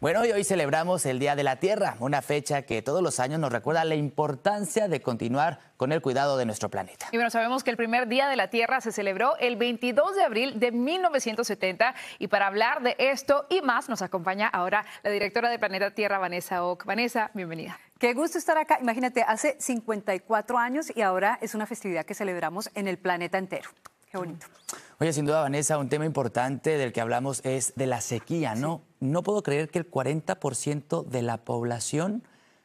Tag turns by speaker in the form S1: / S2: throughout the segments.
S1: Bueno, hoy celebramos el Día de la Tierra, una fecha que todos los años nos recuerda la importancia de continuar con el cuidado de nuestro planeta.
S2: Y bueno, sabemos que el primer Día de la Tierra se celebró el 22 de abril de 1970 y para hablar de esto y más nos acompaña ahora la directora de Planeta Tierra, Vanessa Ock. Vanessa, bienvenida.
S3: Qué gusto estar acá. Imagínate, hace 54 años y ahora es una festividad que celebramos en el planeta entero. Qué bonito.
S1: Oye, sin duda, Vanessa, un tema importante del que hablamos es de la sequía, ¿no? no puedo creer que el 40% de la población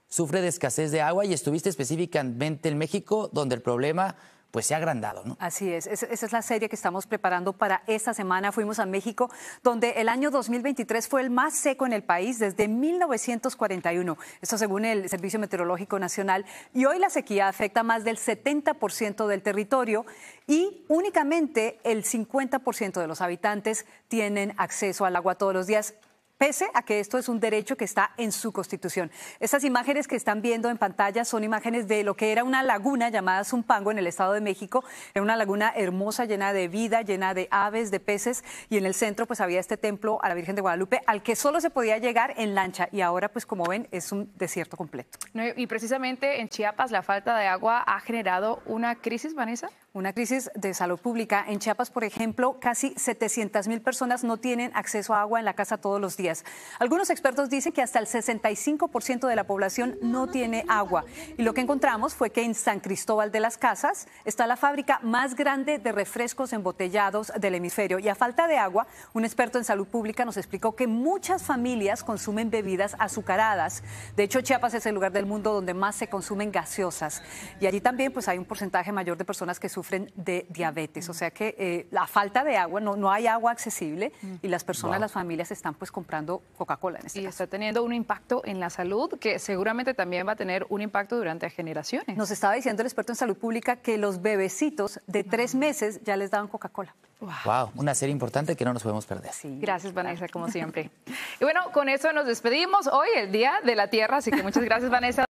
S1: sufre de escasez de agua y estuviste específicamente en México, donde el problema pues se ha agrandado, ¿no?
S3: Así es, esa es la serie que estamos preparando para esta semana. Fuimos a México, donde el año 2023 fue el más seco en el país desde 1941, esto según el Servicio Meteorológico Nacional, y hoy la sequía afecta más del 70% del territorio y únicamente el 50% de los habitantes tienen acceso al agua todos los días pese a que esto es un derecho que está en su constitución. Estas imágenes que están viendo en pantalla son imágenes de lo que era una laguna llamada Zumpango en el Estado de México. Era una laguna hermosa, llena de vida, llena de aves, de peces, y en el centro pues había este templo a la Virgen de Guadalupe al que solo se podía llegar en lancha y ahora pues como ven es un desierto completo.
S2: y precisamente en Chiapas la falta de agua ha generado una crisis, Vanessa.
S3: Una crisis de salud pública. En Chiapas, por ejemplo, casi 700 mil personas no tienen acceso a agua en la casa todos los días. Algunos expertos dicen que hasta el 65% de la población no tiene agua. Y lo que encontramos fue que en San Cristóbal de las Casas está la fábrica más grande de refrescos embotellados del hemisferio. Y a falta de agua, un experto en salud pública nos explicó que muchas familias consumen bebidas azucaradas. De hecho, Chiapas es el lugar del mundo donde más se consumen gaseosas. Y allí también pues, hay un porcentaje mayor de personas que sufren sufren de diabetes. O sea que eh, la falta de agua, no, no hay agua accesible y las personas, las familias están pues comprando Coca-Cola. Este y está teniendo un impacto en la salud que seguramente también va a tener un impacto durante generaciones. Nos estaba diciendo el experto en salud pública que los bebecitos de tres meses ya les daban Coca-Cola.
S1: Wow. una serie importante que no nos podemos perder.
S3: gracias
S2: Vanessa, como siempre. y bueno, con eso nos despedimos. Hoy el Día de la Tierra, así que muchas gracias
S3: Vanessa.